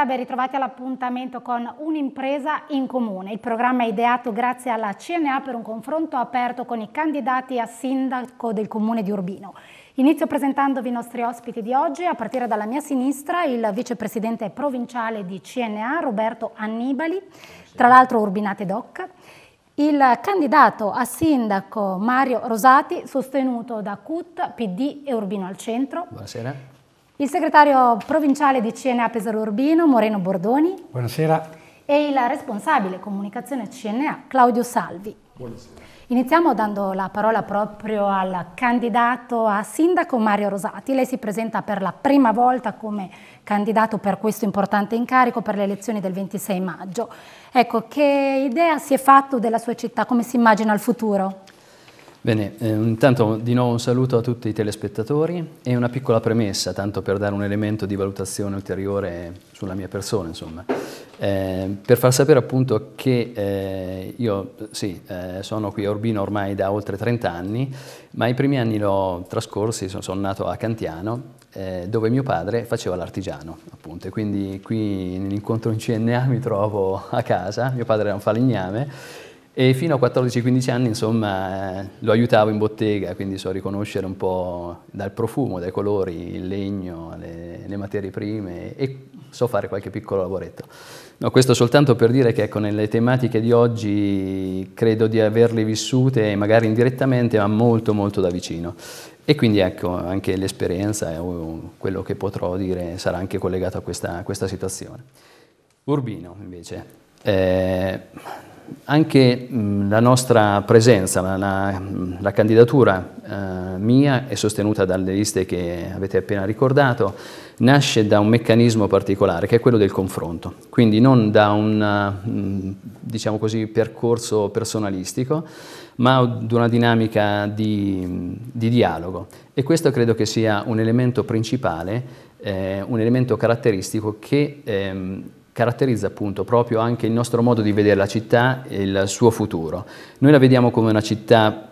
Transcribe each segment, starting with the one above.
buonasera, ben ritrovati all'appuntamento con Un'impresa in comune. Il programma è ideato grazie alla CNA per un confronto aperto con i candidati a sindaco del comune di Urbino. Inizio presentandovi i nostri ospiti di oggi, a partire dalla mia sinistra il vicepresidente provinciale di CNA Roberto Annibali, tra l'altro Urbinate Doc, il candidato a sindaco Mario Rosati, sostenuto da CUT, PD e Urbino al Centro. Buonasera il segretario provinciale di CNA Pesaro Urbino, Moreno Bordoni. Buonasera. E il responsabile comunicazione CNA, Claudio Salvi. Buonasera. Iniziamo dando la parola proprio al candidato a sindaco Mario Rosati. Lei si presenta per la prima volta come candidato per questo importante incarico per le elezioni del 26 maggio. Ecco, che idea si è fatto della sua città? Come si immagina il futuro? Bene, eh, intanto di nuovo un saluto a tutti i telespettatori e una piccola premessa, tanto per dare un elemento di valutazione ulteriore sulla mia persona, insomma. Eh, per far sapere appunto che eh, io sì, eh, sono qui a Urbino ormai da oltre 30 anni, ma i primi anni l'ho trascorsi, sono, sono, nato a Cantiano, eh, dove mio padre faceva l'artigiano, appunto, e quindi qui in incontro in CNA mi trovo a casa, mio padre era un falegname, e fino a 14-15 anni, insomma, eh, lo aiutavo in bottega, quindi so riconoscere un po' dal profumo, dai colori, il legno, le, le materie prime e so fare qualche piccolo lavoretto. No, questo soltanto per dire che ecco, nelle tematiche di oggi credo di averle vissute magari indirettamente, ma molto molto da vicino. E quindi ecco, anche l'esperienza, oh, quello che potrò dire, sarà anche collegato a questa, a questa situazione. Urbino, invece. Eh, anche mh, la nostra presenza, la, la, la candidatura eh, mia è sostenuta dalle liste che avete appena ricordato, nasce da un meccanismo particolare che è quello del confronto, quindi non da un diciamo così, percorso personalistico, ma da una dinamica di, di, dialogo e questo credo che sia un elemento principale, eh, un elemento caratteristico che ehm, caratterizza appunto proprio anche il nostro modo di vedere la città e il suo futuro. Noi la vediamo come una città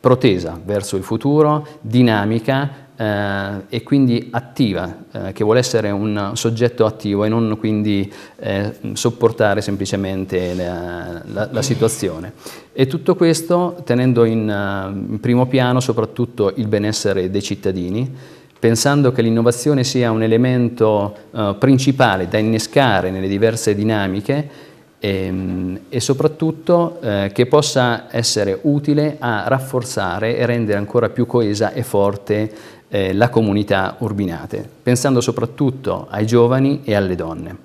protesa verso il futuro, dinamica eh, e quindi attiva, eh, che vuole essere un soggetto attivo e non quindi eh, sopportare semplicemente la, la, la, situazione. E tutto questo tenendo in, eh, in primo piano soprattutto il benessere dei cittadini, pensando che l'innovazione sia un elemento eh, principale da innescare nelle diverse dinamiche e, ehm, e soprattutto eh, che possa essere utile a rafforzare e rendere ancora più coesa e forte eh, la comunità urbinate, pensando soprattutto ai giovani e alle donne.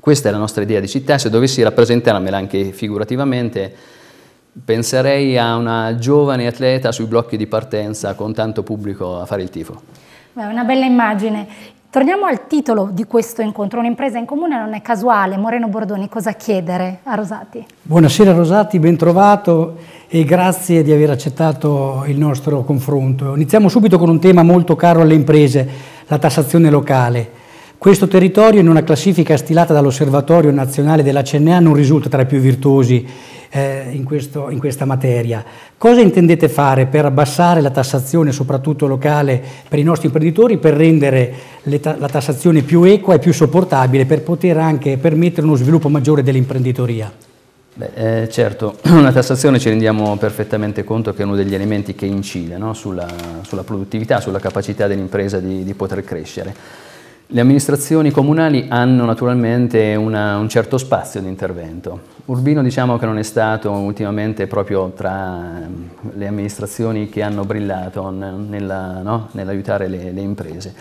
Questa è la nostra idea di città, se dovessi rappresentarmela anche figurativamente, penserei a una giovane atleta sui blocchi di partenza con tanto pubblico a fare il tifo. Beh, una bella immagine. Torniamo al titolo di questo incontro, un'impresa in comune non è casuale. Moreno Bordoni, cosa chiedere a Rosati? Buonasera Rosati, ben trovato e grazie di aver accettato il nostro confronto. Iniziamo subito con un tema molto caro alle imprese, la tassazione locale. Questo territorio in una classifica stilata dall'Osservatorio Nazionale della CNA non risulta tra i più virtuosi eh, in, questo, in, questa materia. Cosa intendete fare per abbassare la tassazione, soprattutto locale, per i nostri imprenditori, per rendere ta la tassazione più equa e più sopportabile, per poter anche permettere uno sviluppo maggiore dell'imprenditoria? Beh, eh, certo, la tassazione ci rendiamo perfettamente conto che è uno degli elementi che incide no? sulla, sulla, produttività, sulla capacità dell'impresa di, di, poter crescere. Le amministrazioni comunali hanno naturalmente una, un certo spazio di intervento Urbino diciamo che non è stato ultimamente proprio tra ehm, le amministrazioni che hanno brillato nell'aiutare no? nell le, le imprese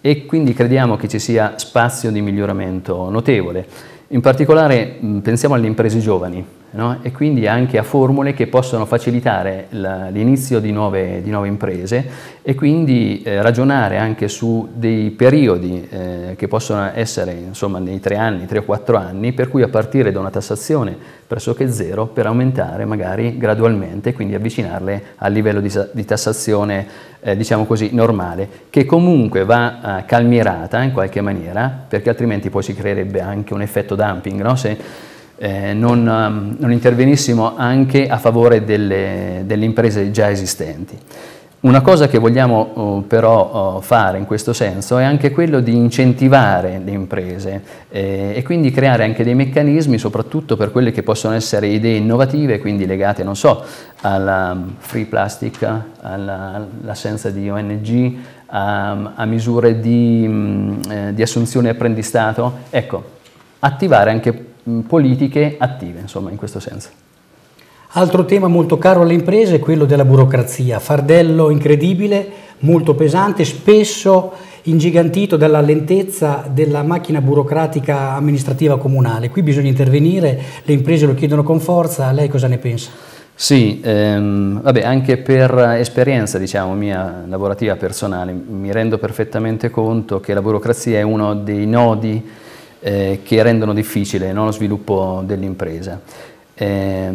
e quindi crediamo che ci sia spazio di miglioramento notevole. In particolare pensiamo alle imprese giovani, no? e quindi anche a formule che possono facilitare l'inizio di, di nuove, imprese e quindi eh, ragionare anche su dei periodi eh, che possono essere insomma nei tre anni, tre o quattro anni, per cui a partire da una tassazione pressoché zero per aumentare magari gradualmente, quindi avvicinarle al livello di, di tassazione eh, diciamo così normale, che comunque va eh, calmierata in qualche maniera, perché altrimenti poi si creerebbe anche un effetto dumping, no? Se, eh, non, um, non, intervenissimo anche a favore delle, delle, imprese già esistenti. Una cosa che vogliamo oh, però oh, fare in questo senso è anche quello di incentivare le imprese eh, e quindi creare anche dei meccanismi soprattutto per quelle che possono essere idee innovative, quindi legate, non so, alla mm, free plastic, all'assenza di ONG, a, mm, a misure di, mh, mm, eh, di assunzione e apprendistato. Ecco, attivare anche Mm, politiche attive, insomma, in questo senso. Altro tema molto caro alle imprese è quello della burocrazia, fardello incredibile, molto pesante, spesso ingigantito dalla lentezza della macchina burocratica amministrativa comunale. Qui bisogna intervenire, le imprese lo chiedono con forza, lei cosa ne pensa? Sì, ehm, vabbè, anche per esperienza diciamo, mia lavorativa personale mi rendo perfettamente conto che la burocrazia è uno dei nodi eh, che rendono difficile no, lo sviluppo dell'impresa. Eh,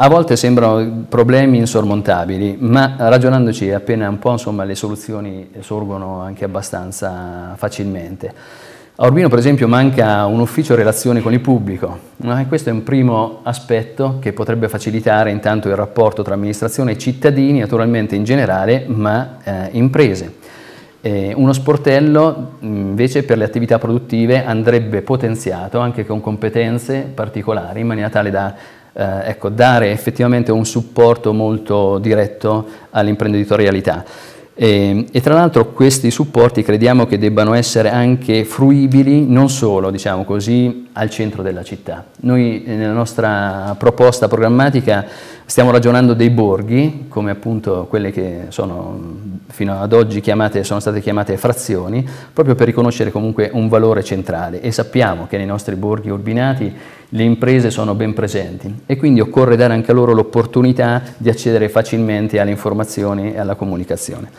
a volte sembrano problemi insormontabili, ma ragionandoci appena un po', insomma, le soluzioni sorgono anche abbastanza facilmente. A Urbino, per esempio, manca un ufficio relazione con il pubblico no? e questo è un primo aspetto che potrebbe facilitare intanto il rapporto tra amministrazione e cittadini, naturalmente in generale, ma eh, imprese. Eh, uno sportello mm, invece per le attività produttive andrebbe potenziato anche con competenze particolari in maniera tale da eh, ecco, dare effettivamente un supporto molto diretto all'imprenditorialità. E, ehm, e, tra l'altro questi supporti crediamo che debbano essere anche fruibili non solo diciamo così, al centro della città. Noi eh, nella nostra proposta programmatica stiamo ragionando dei borghi, come appunto quelle che sono fino ad oggi chiamate, sono state chiamate frazioni, proprio per riconoscere comunque un valore centrale e sappiamo che nei nostri borghi urbinati le imprese sono ben presenti e quindi occorre dare anche a loro l'opportunità di accedere facilmente alle informazioni e alla comunicazione.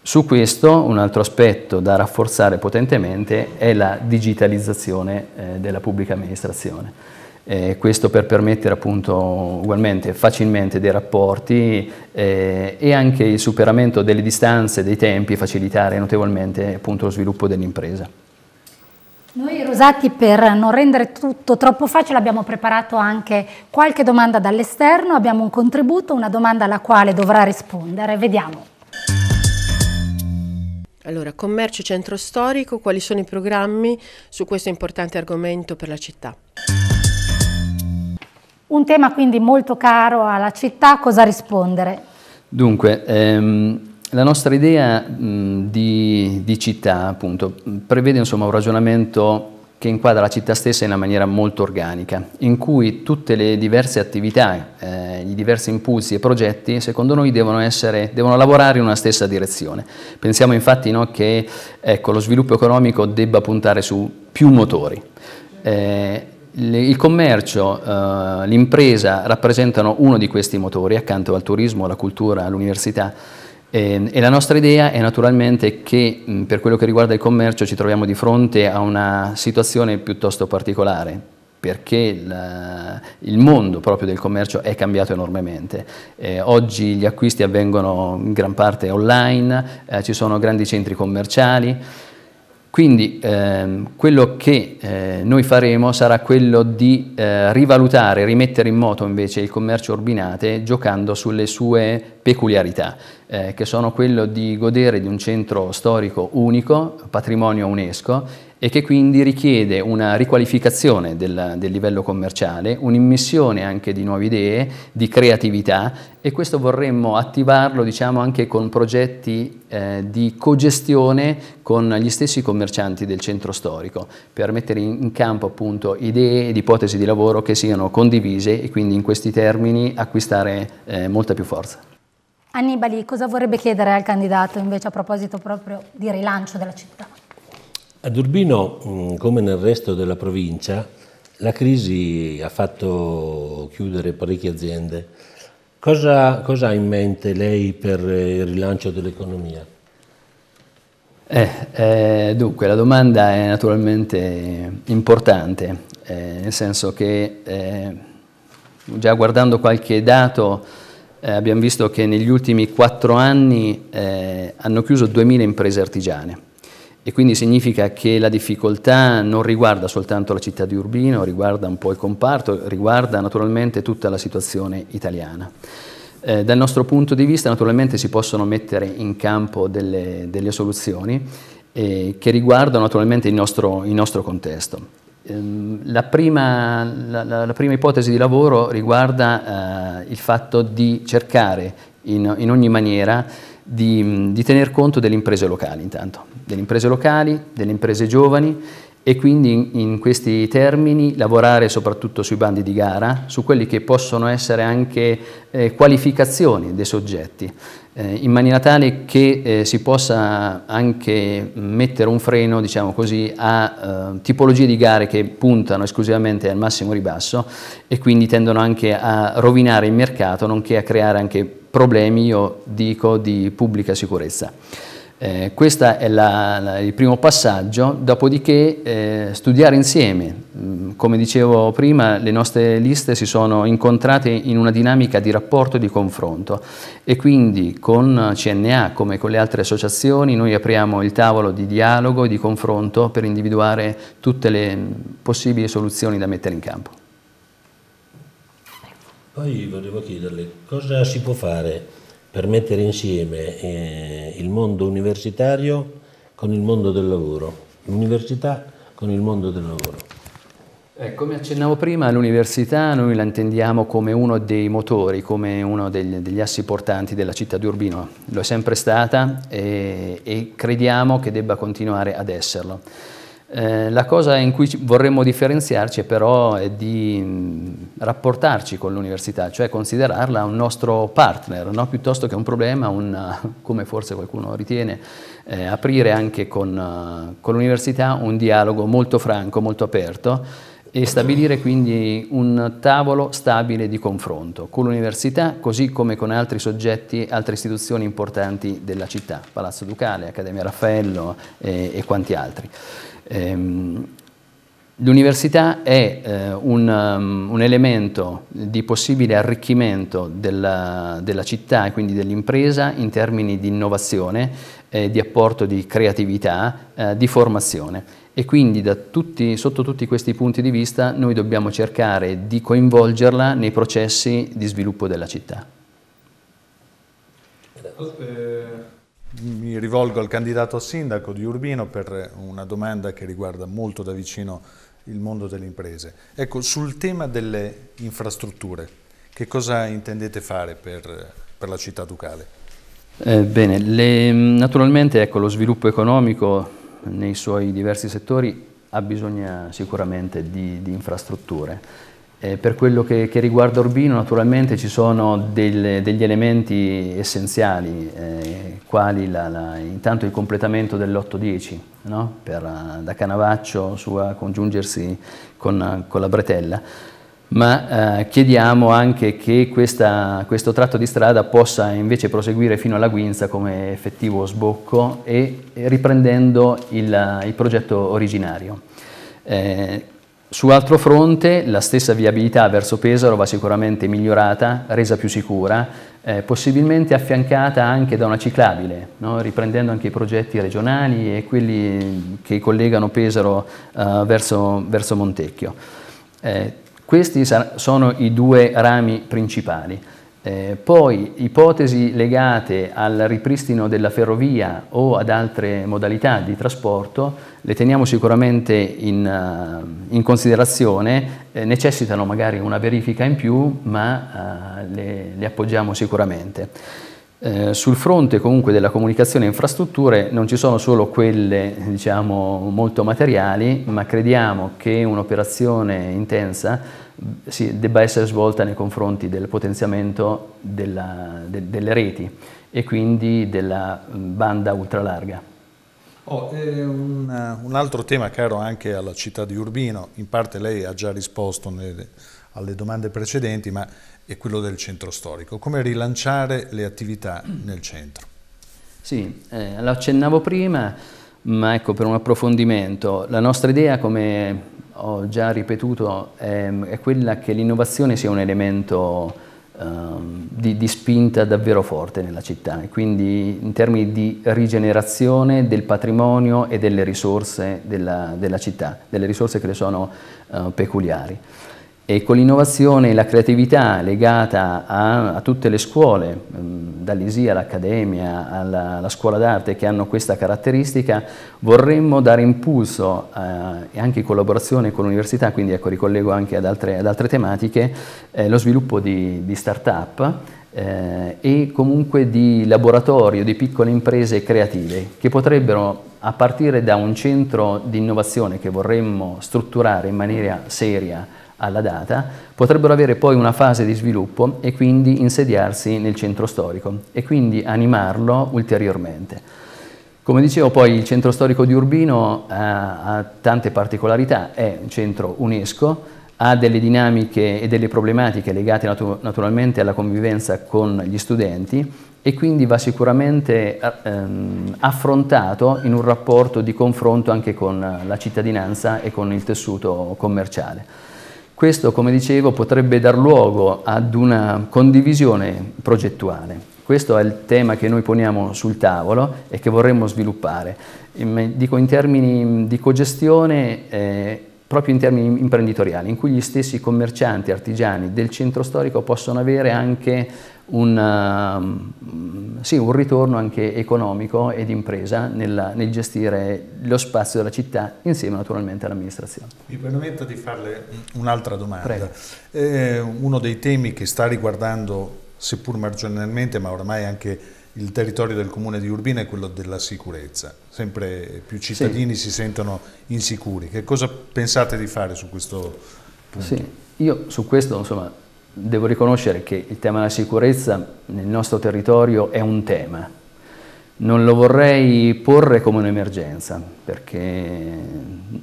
Su questo un altro aspetto da rafforzare potentemente è la digitalizzazione eh, della pubblica amministrazione. Eh, questo per permettere appunto ugualmente facilmente dei rapporti eh, e anche il superamento delle distanze, dei tempi, facilitare notevolmente appunto lo sviluppo dell'impresa. Noi Rosati per non rendere tutto troppo facile abbiamo preparato anche qualche domanda dall'esterno, abbiamo un contributo, una domanda alla quale dovrà rispondere, vediamo. Allora, commercio centro storico, quali sono i programmi su questo importante argomento per la città? Un tema quindi molto caro alla città, cosa rispondere? Dunque, ehm, la nostra idea mh, di, di, città appunto, prevede insomma, un ragionamento che inquadra la città stessa in una maniera molto organica, in cui tutte le diverse attività, eh, i diversi impulsi e progetti, secondo noi devono, essere, devono lavorare in una stessa direzione. Pensiamo infatti no, che ecco, lo sviluppo economico debba puntare su più motori. Eh, il commercio, eh, l'impresa rappresentano uno di questi motori accanto al turismo, alla cultura, all'università Ehm, e la nostra idea è naturalmente che mm, per quello che riguarda il commercio ci troviamo di fronte a una situazione piuttosto particolare perché la, il mondo proprio del commercio è cambiato enormemente. Eh, oggi gli acquisti avvengono in gran parte online, eh, ci sono grandi centri commerciali, quindi ehm, quello che eh, noi faremo sarà quello di eh, rivalutare, rimettere in moto invece il commercio Urbinate giocando sulle sue peculiarità, eh, che sono quello di godere di un centro storico unico, patrimonio UNESCO, e che quindi richiede una riqualificazione del, del livello commerciale, un'immissione anche di nuove idee, di creatività e questo vorremmo attivarlo diciamo, anche con progetti eh, di cogestione con gli stessi commercianti del centro storico, per mettere in campo appunto, idee ed ipotesi di lavoro che siano condivise e quindi in questi termini acquistare eh, molta più forza. Annibali, cosa vorrebbe chiedere al candidato invece a proposito proprio di rilancio della città? Ad Urbino, mm, come nel resto della provincia, la crisi ha fatto chiudere parecchie aziende. Cosa, cosa ha in mente lei per il rilancio dell'economia? Eh, eh, dunque, la domanda è naturalmente importante, eh, nel senso che eh, già guardando qualche dato eh, abbiamo visto che negli ultimi quattro anni eh, hanno chiuso 2.000 imprese artigiane e quindi significa che la difficoltà non riguarda soltanto la città di Urbino, riguarda un po' il comparto, riguarda naturalmente tutta la situazione italiana. Eh, dal nostro punto di vista naturalmente si possono mettere in campo delle, delle soluzioni eh, che riguardano naturalmente il nostro, il nostro contesto. Ehm, la prima, la, la prima, ipotesi di lavoro riguarda eh, il fatto di cercare in, in ogni maniera di, mm, di, tener conto delle imprese locali intanto, delle imprese locali, delle imprese giovani e quindi in, in questi termini lavorare soprattutto sui bandi di gara, su quelli che possono essere anche eh, qualificazioni dei soggetti. Eh, in maniera tale che eh, si possa anche mettere un freno diciamo così, a eh, tipologie di gare che puntano esclusivamente al massimo ribasso e quindi tendono anche a rovinare il mercato, nonché a creare anche problemi, io dico, di pubblica sicurezza. Eh, questo è la, la, il primo passaggio, dopodiché eh, studiare insieme. Mm, come dicevo prima, le nostre liste si sono incontrate in una dinamica di rapporto e di confronto e quindi con CNA, come con le altre associazioni, noi apriamo il tavolo di dialogo e di confronto per individuare tutte le mm, possibili soluzioni da mettere in campo. Poi volevo chiederle cosa si può fare per mettere insieme eh, il mondo universitario con il mondo del lavoro, l'università con il mondo del lavoro. Eh, come accennavo prima, l'università noi la intendiamo come uno dei motori, come uno degli, degli assi portanti della città di Urbino. Lo è sempre stata e, eh, e crediamo che debba continuare ad esserlo. Eh, la cosa in cui vorremmo differenziarci però è di mm, rapportarci con l'università, cioè considerarla un nostro partner, no? piuttosto che un problema, un, come forse qualcuno ritiene, eh, aprire anche con, eh, con l'università un dialogo molto franco, molto aperto e stabilire quindi un tavolo stabile di confronto con l'università così come con altri soggetti, altre istituzioni importanti della città, Palazzo Ducale, Accademia Raffaello e, eh, e quanti altri. Ehm, l'università è eh, un, um, un, elemento di possibile arricchimento della, della città e quindi dell'impresa in termini di innovazione, eh, di apporto di creatività, eh, di formazione e quindi tutti, sotto tutti questi punti di vista noi dobbiamo cercare di coinvolgerla nei processi di sviluppo della città. Eh, mi rivolgo al candidato a sindaco di Urbino per una domanda che riguarda molto da vicino il mondo delle imprese. Ecco, sul tema delle infrastrutture, che cosa intendete fare per, per la città ducale? Eh, bene, le, mm, naturalmente ecco, lo sviluppo economico nei suoi diversi settori ha bisogno sicuramente di, di infrastrutture eh, per quello che, che, riguarda Urbino naturalmente ci sono del, degli elementi essenziali, eh, quali la, la, intanto il completamento dell'8-10 no? Eh, da Canavaccio su a congiungersi con, con la Bretella, ma eh, chiediamo anche che questa, questo tratto di strada possa invece proseguire fino alla Guinza come effettivo sbocco e riprendendo il, il progetto originario. Eh, su altro fronte la stessa viabilità verso Pesaro va sicuramente migliorata, resa più sicura, eh, possibilmente affiancata anche da una ciclabile, no? riprendendo anche i progetti regionali e quelli che collegano Pesaro eh, verso, verso, Montecchio. Eh, questi sono i due rami principali. Eh, poi ipotesi legate al ripristino della ferrovia o ad altre modalità di trasporto le teniamo sicuramente in, eh, in considerazione, eh, necessitano magari una verifica in più, ma eh, le, le appoggiamo sicuramente. Eh, sul fronte comunque della comunicazione e infrastrutture non ci sono solo quelle diciamo, molto materiali, ma crediamo che un'operazione intensa sì, debba essere svolta nei confronti del potenziamento della, de, delle reti e quindi della banda ultralarga. Oh, un, un, altro tema caro anche alla città di Urbino, in parte lei ha già risposto nelle, alle domande precedenti, ma e quello del centro storico. Come rilanciare le attività nel centro? Sì, eh, lo accennavo prima, ma ecco per un approfondimento. La nostra idea, come ho già ripetuto, è, è quella che l'innovazione sia un elemento eh, di, di, spinta davvero forte nella città e quindi in termini di rigenerazione del patrimonio e delle risorse della, della città, delle risorse che le sono eh, peculiari e con l'innovazione e la creatività legata a, a tutte le scuole, mm, dall'ISIA all'Accademia, alla, alla, Scuola d'Arte che hanno questa caratteristica, vorremmo dare impulso eh, e anche in collaborazione con l'università, quindi ecco, ricollego anche ad altre, ad altre tematiche, eh, lo sviluppo di, di start-up eh, e comunque di laboratori o di piccole imprese creative che potrebbero a partire da un centro di innovazione che vorremmo strutturare in maniera seria alla data, potrebbero avere poi una fase di sviluppo e quindi insediarsi nel centro storico e quindi animarlo ulteriormente. Come dicevo poi il centro storico di Urbino ha, ha tante particolarità, è un centro UNESCO, ha delle dinamiche e delle problematiche legate natu naturalmente alla convivenza con gli studenti e quindi va sicuramente eh, ehm, affrontato in un rapporto di confronto anche con la cittadinanza e con il tessuto commerciale. Questo, come dicevo, potrebbe dar luogo ad una condivisione progettuale. Questo è il tema che noi poniamo sul tavolo e che vorremmo sviluppare. Dico in termini di cogestione, eh, proprio in termini imprenditoriali, in cui gli stessi commercianti, artigiani del centro storico possono avere anche un, ehm, sì, un ritorno anche economico ed impresa nel, nel, gestire lo spazio della città insieme naturalmente all'amministrazione. Mi permetto di farle un'altra domanda. Eh, uno dei temi che sta riguardando, seppur marginalmente, ma ormai anche il territorio del comune di Urbina è quello della sicurezza. Sempre più cittadini sì. si sentono insicuri. Che cosa pensate di fare su questo punto? Sì, io su questo insomma devo riconoscere che il tema della sicurezza nel nostro territorio è un tema. Non lo vorrei porre come un'emergenza, perché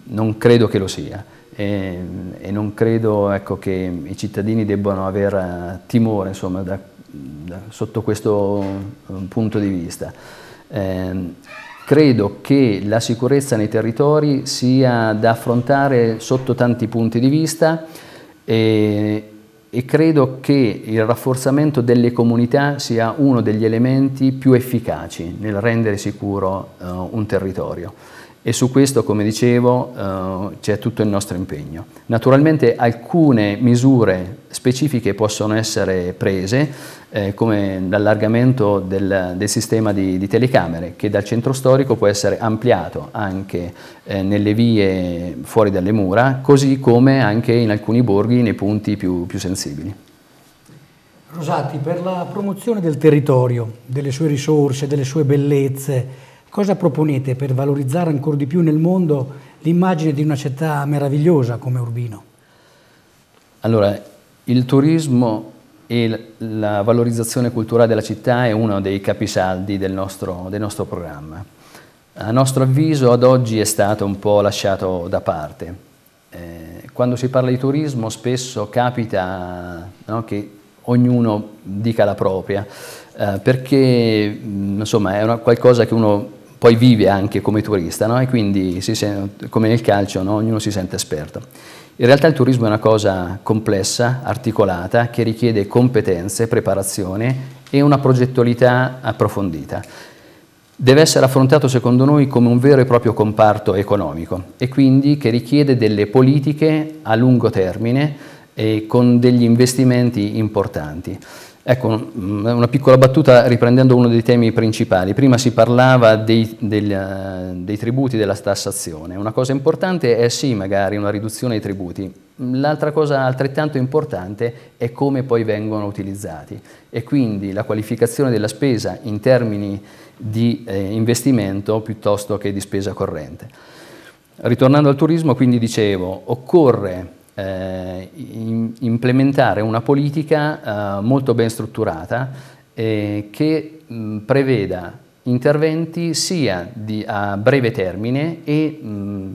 non credo che lo sia e, e non credo ecco, che i cittadini debbano avere eh, timore insomma, da, da, sotto questo eh, punto di vista. Eh, credo che la sicurezza nei territori sia da affrontare sotto tanti punti di vista e, e credo che il rafforzamento delle comunità sia uno degli elementi più efficaci nel rendere sicuro eh, un territorio e su questo, come dicevo, eh, c'è tutto il nostro impegno. Naturalmente alcune misure specifiche possono essere prese, eh, come l'allargamento del, del, sistema di, di, telecamere che dal centro storico può essere ampliato anche eh, nelle vie fuori dalle mura, così come anche in alcuni borghi nei punti più, più sensibili. Rosati, per la promozione del territorio, delle sue risorse, delle sue bellezze, cosa proponete per valorizzare ancora di più nel mondo l'immagine di una città meravigliosa come Urbino? Allora, il turismo e la valorizzazione culturale della città è uno dei capisaldi del nostro, del nostro programma. A nostro avviso ad oggi è stato un po' lasciato da parte. Eh, quando si parla di turismo spesso capita no, che ognuno dica la propria, eh, perché mm, insomma, è una, qualcosa che uno poi vive anche come turista no? e quindi sente, come nel calcio no? ognuno si sente esperto. In realtà il turismo è una cosa complessa, articolata, che richiede competenze, preparazione e una progettualità approfondita. Deve essere affrontato secondo noi come un vero e proprio comparto economico e quindi che richiede delle politiche a lungo termine e con degli investimenti importanti. Ecco, mm, una piccola battuta riprendendo uno dei temi principali. Prima si parlava dei, dei, eh, dei, tributi, della tassazione. Una cosa importante è sì, magari una riduzione dei tributi. L'altra cosa altrettanto importante è come poi vengono utilizzati e quindi la qualificazione della spesa in termini di eh, investimento piuttosto che di spesa corrente. Ritornando al turismo, quindi dicevo, occorre eh, in, implementare una politica eh, molto ben strutturata eh, che mh, mm, preveda interventi sia di, a breve termine e mh, mm,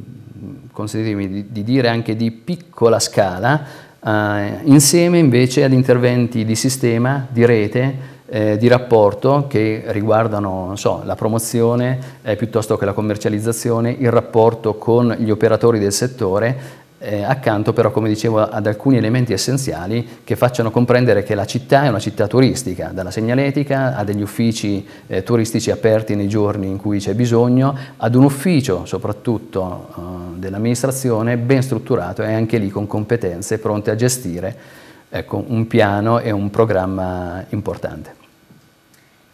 consentitemi di, di, dire anche di piccola scala eh, insieme invece ad interventi di sistema, di rete, eh, di rapporto che riguardano so, la promozione eh, piuttosto che la commercializzazione, il rapporto con gli operatori del settore eh, accanto però, come dicevo, ad alcuni elementi essenziali che facciano comprendere che la città è una città turistica, dalla segnaletica a degli uffici eh, turistici aperti nei giorni in cui c'è bisogno, ad un ufficio soprattutto eh, dell'amministrazione ben strutturato e anche lì con competenze pronte a gestire ecco, un piano e un programma importante.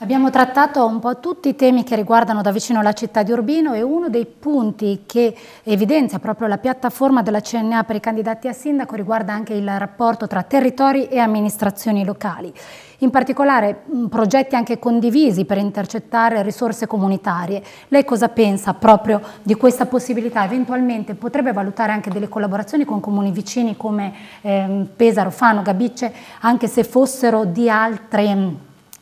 Abbiamo trattato un po' tutti i temi che riguardano da vicino la città di Urbino e uno dei punti che evidenzia proprio la piattaforma della CNA per i candidati a sindaco riguarda anche il rapporto tra territori e amministrazioni locali. In particolare progetti anche condivisi per intercettare risorse comunitarie. Lei cosa pensa proprio di questa possibilità? Eventualmente potrebbe valutare anche delle collaborazioni con comuni vicini come eh, Pesaro, Fano, Gabicce, anche se fossero di altre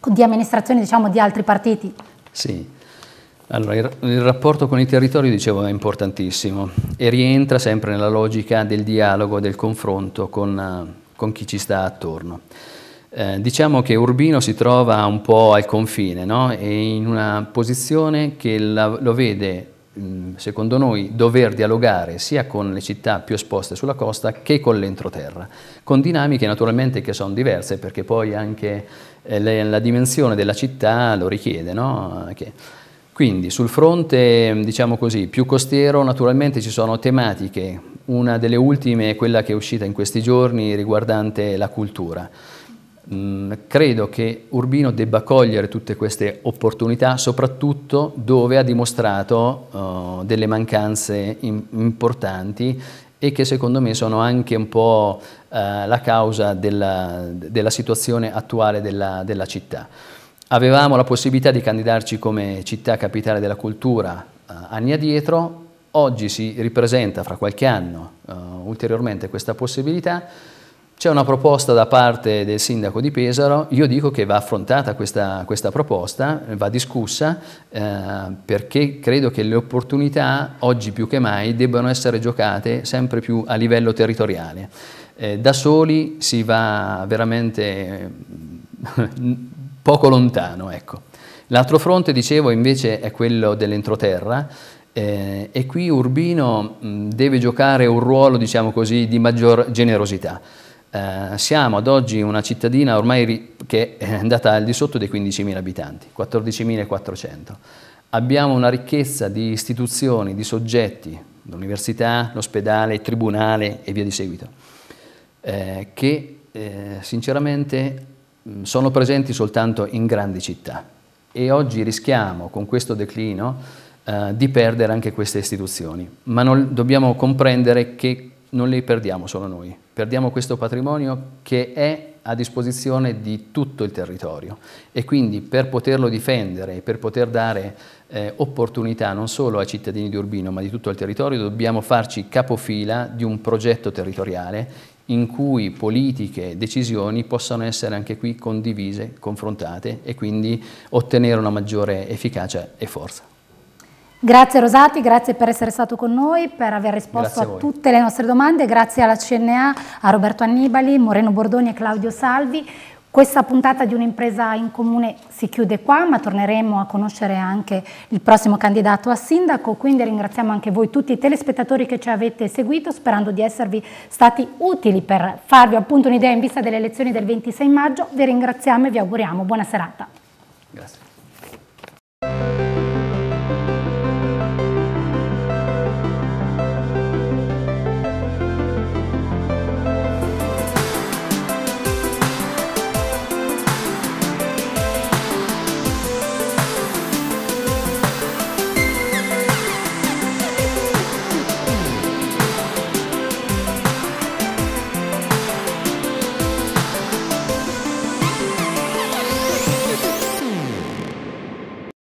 di amministrazione diciamo, di altri partiti? Sì, allora, il, il, rapporto con i territori, dicevo, è importantissimo e rientra sempre nella logica del dialogo, del confronto con, eh, con chi ci sta attorno. Eh, diciamo che Urbino si trova un po' al confine no? e in una posizione che la, lo vede, secondo noi, dover dialogare sia con le città più esposte sulla costa che con l'entroterra, con dinamiche naturalmente che sono diverse perché poi anche eh, la dimensione della città lo richiede. No? Okay. Quindi sul fronte, diciamo così, più costiero naturalmente ci sono tematiche, una delle ultime è quella che è uscita in questi giorni riguardante la cultura. Mm, credo che Urbino debba cogliere tutte queste opportunità, soprattutto dove ha dimostrato uh, delle mancanze im importanti e che secondo me sono anche un po' eh, la causa della, della situazione attuale della, della città. Avevamo la possibilità di candidarci come città capitale della cultura eh, anni addietro, oggi si ripresenta fra qualche anno eh, ulteriormente questa possibilità, c'è una proposta da parte del sindaco di Pesaro, io dico che va affrontata questa, questa proposta, va discussa, eh, perché credo che le opportunità oggi più che mai debbano essere giocate sempre più a livello territoriale. Eh, da soli si va veramente eh, poco lontano. Ecco. L'altro fronte, dicevo, invece è quello dell'entroterra, eh, e qui Urbino mh, deve giocare un ruolo, diciamo così, di maggior generosità. Eh, siamo ad oggi una cittadina ormai che è andata al di sotto dei 15.000 abitanti, 14.400. Abbiamo una ricchezza di istituzioni, di soggetti, l'università, l'ospedale, il tribunale e via di seguito, eh, che eh, sinceramente sono presenti soltanto in grandi città e oggi rischiamo con questo declino eh, di perdere anche queste istituzioni, ma non, dobbiamo comprendere che non le perdiamo solo noi, perdiamo questo patrimonio che è a disposizione di tutto il territorio e quindi per poterlo difendere e per poter dare eh, opportunità non solo ai cittadini di Urbino ma di tutto il territorio dobbiamo farci capofila di un progetto territoriale in cui politiche e decisioni possano essere anche qui condivise, confrontate e quindi ottenere una maggiore efficacia e forza. Grazie Rosati, grazie per essere stato con noi, per aver risposto a, a tutte le nostre domande, grazie alla CNA, a Roberto Annibali, Moreno Bordoni e Claudio Salvi. Questa puntata di un'impresa in comune si chiude qua, ma torneremo a conoscere anche il prossimo candidato a sindaco, quindi ringraziamo anche voi tutti i telespettatori che ci avete seguito, sperando di esservi stati utili per farvi appunto un'idea in vista delle elezioni del 26 maggio. Vi ringraziamo e vi auguriamo buona serata. Grazie.